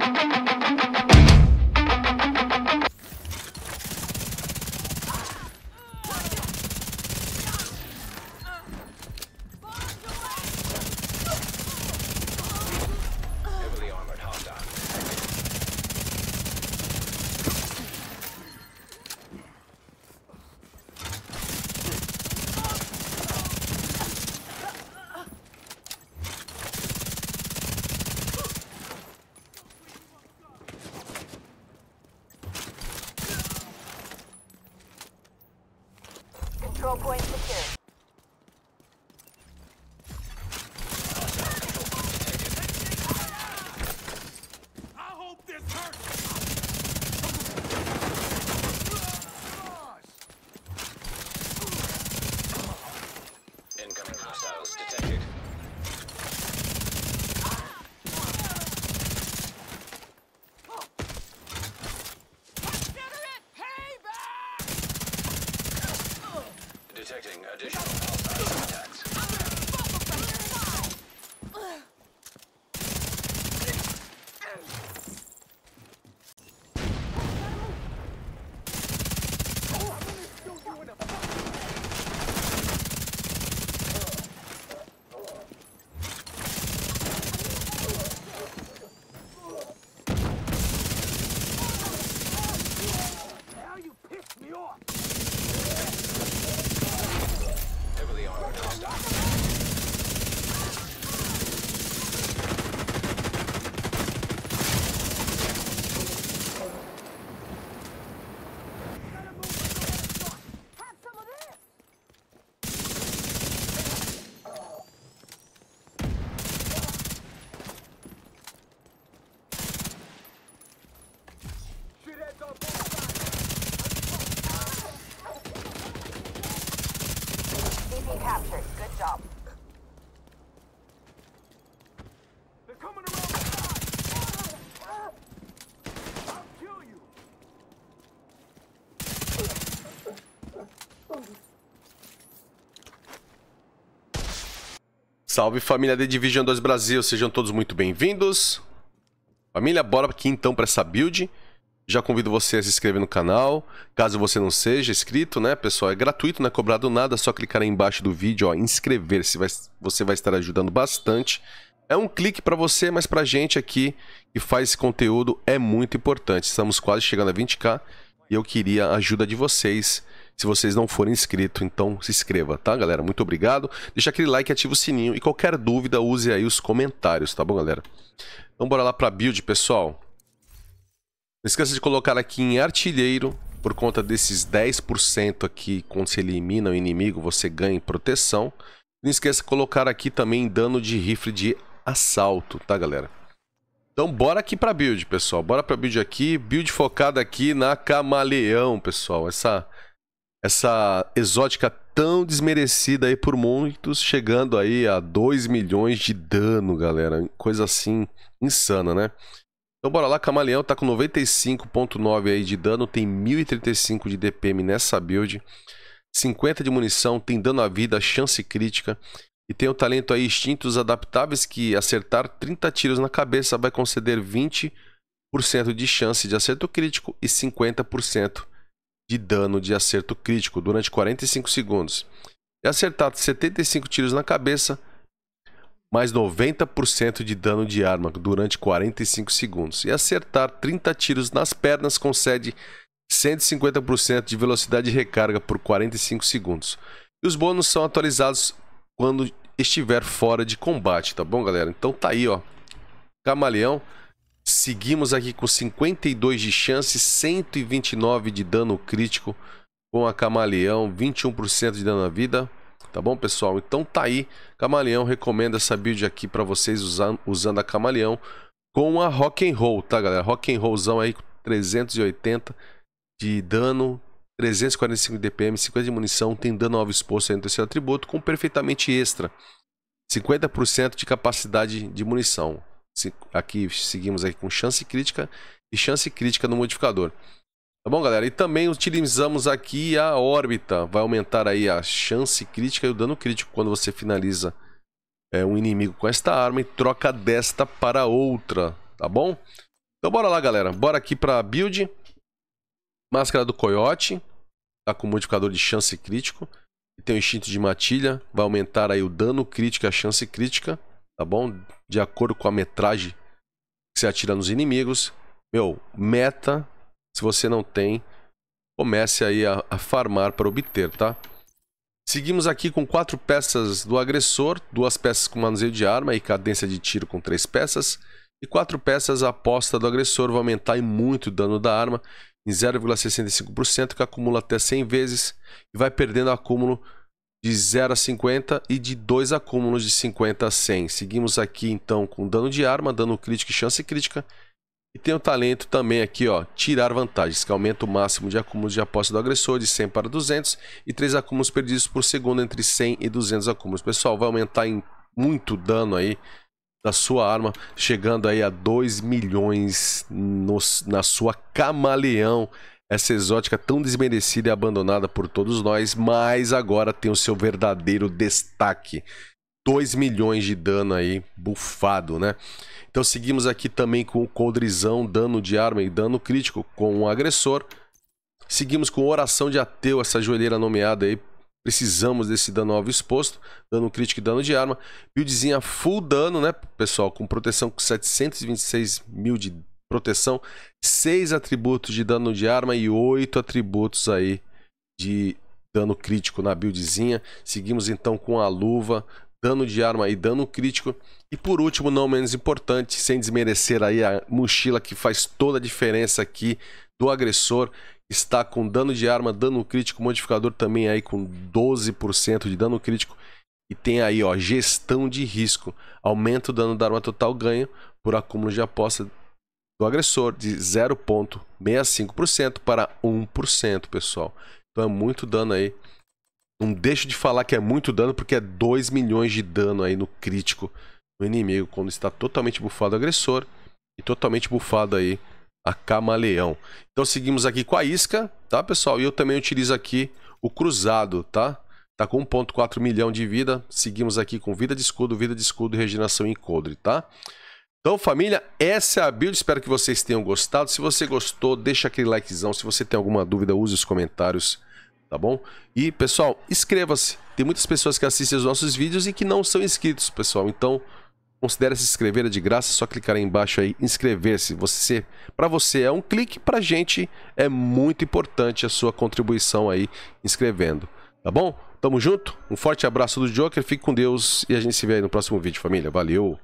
Thank you. Control point secure. Additional. job. They're coming around the side! I'll kill you! Salve família The Division 2 Brasil, sejam todos muito bem-vindos. Família, bora aqui então para essa build. Já convido você a se inscrever no canal. Caso você não seja inscrito, né, pessoal, é gratuito, não é cobrado nada, é só clicar aí embaixo do vídeo, ó, inscrever-se, você vai estar ajudando bastante. É um clique para você, mas para a gente aqui que faz esse conteúdo é muito importante. Estamos quase chegando a 20k e eu queria a ajuda de vocês. Se vocês não forem inscritos, então se inscreva, tá, galera? Muito obrigado. Deixa aquele like, ativa o sininho e qualquer dúvida use aí os comentários, tá bom, galera? Então bora lá para build, pessoal esqueça de colocar aqui em artilheiro, por conta desses 10% aqui, quando se elimina o inimigo, você ganha em proteção. Não esqueça de colocar aqui também dano de rifle de assalto, tá galera? Então bora aqui pra build, pessoal. Bora pra build aqui. Build focada aqui na camaleão, pessoal. Essa, essa exótica tão desmerecida aí por muitos, chegando aí a 2 milhões de dano, galera. Coisa assim insana, né? Então bora lá, Camaleão tá com 95.9 aí de dano, tem 1035 de DPM nessa build, 50 de munição, tem dano à vida, chance crítica e tem o talento aí instintos adaptáveis que acertar 30 tiros na cabeça vai conceder 20% de chance de acerto crítico e 50% de dano de acerto crítico durante 45 segundos. E acertar 75 tiros na cabeça mais 90% de dano de arma durante 45 segundos e acertar 30 tiros nas pernas concede 150% de velocidade de recarga por 45 segundos. E os bônus são atualizados quando estiver fora de combate, tá bom, galera? Então tá aí, ó. Camaleão. Seguimos aqui com 52 de chance, 129 de dano crítico com a Camaleão, 21% de dano à vida. Tá bom, pessoal? Então tá aí. Camaleão recomenda essa build aqui para vocês usando, usando a Camaleão com a Rock and Roll, tá, galera? Rock and Rollzão aí com 380 de dano, 345 DPM, 50 de munição, tem dano alvo exposto aí no terceiro atributo com perfeitamente extra. 50% de capacidade de munição. Aqui seguimos aí com chance crítica e chance crítica no modificador. Tá bom, galera? E também utilizamos aqui a órbita. Vai aumentar aí a chance crítica e o dano crítico quando você finaliza é, um inimigo com esta arma e troca desta para outra, tá bom? Então bora lá, galera. Bora aqui para build. Máscara do Coyote. Tá com modificador de chance crítico. E tem o instinto de matilha. Vai aumentar aí o dano crítico e a chance crítica, tá bom? De acordo com a metragem que você atira nos inimigos. Meu, meta se você não tem, comece aí a, a farmar para obter, tá? Seguimos aqui com quatro peças do agressor, duas peças com manuseio de arma e cadência de tiro com três peças, e quatro peças aposta do agressor vai aumentar em muito o dano da arma, em 0,65%, que acumula até 100 vezes, e vai perdendo acúmulo de 0 a 50 e de dois acúmulos de 50 a 100. Seguimos aqui então com dano de arma, dano crítico e chance crítica, e tem o talento também aqui, ó, tirar vantagens, que aumenta o máximo de acúmulos de aposta do agressor de 100 para 200 e 3 acúmulos perdidos por segundo entre 100 e 200 acúmulos. Pessoal, vai aumentar em muito dano aí da sua arma, chegando aí a 2 milhões no, na sua camaleão. Essa exótica tão desmerecida e abandonada por todos nós, mas agora tem o seu verdadeiro destaque. 2 milhões de dano aí, bufado, né? Então seguimos aqui também com o codrizão dano de arma e dano crítico com o um agressor. Seguimos com Oração de Ateu, essa joelheira nomeada aí. Precisamos desse dano alvo exposto, dano crítico e dano de arma. Buildzinha full dano, né, pessoal? Com proteção com 726 mil de proteção, 6 atributos de dano de arma e 8 atributos aí de dano crítico na buildzinha. Seguimos então com a luva, dano de arma e dano crítico. E por último, não menos importante, sem desmerecer aí a mochila que faz toda a diferença aqui do agressor, está com dano de arma, dano crítico, modificador também aí com 12% de dano crítico. E tem aí, ó, gestão de risco. Aumenta o dano da arma total ganho por acúmulo de aposta do agressor de 0,65% para 1%, pessoal. Então é muito dano aí não deixo de falar que é muito dano, porque é 2 milhões de dano aí no crítico do inimigo, quando está totalmente bufado o agressor e totalmente bufado aí a camaleão. Então seguimos aqui com a isca, tá pessoal? E eu também utilizo aqui o cruzado, tá? Tá com 1.4 milhão de vida, seguimos aqui com vida de escudo, vida de escudo e regeneração em coldre, tá? Então, família, essa é a build. Espero que vocês tenham gostado. Se você gostou, deixa aquele likezão. Se você tem alguma dúvida, use os comentários tá bom? E, pessoal, inscreva-se. Tem muitas pessoas que assistem os nossos vídeos e que não são inscritos, pessoal. Então, considere se inscrever é de graça, é só clicar aí embaixo aí inscrever-se. Você para você é um clique, pra gente é muito importante a sua contribuição aí inscrevendo, tá bom? Tamo junto? Um forte abraço do Joker, fique com Deus e a gente se vê aí no próximo vídeo, família. Valeu.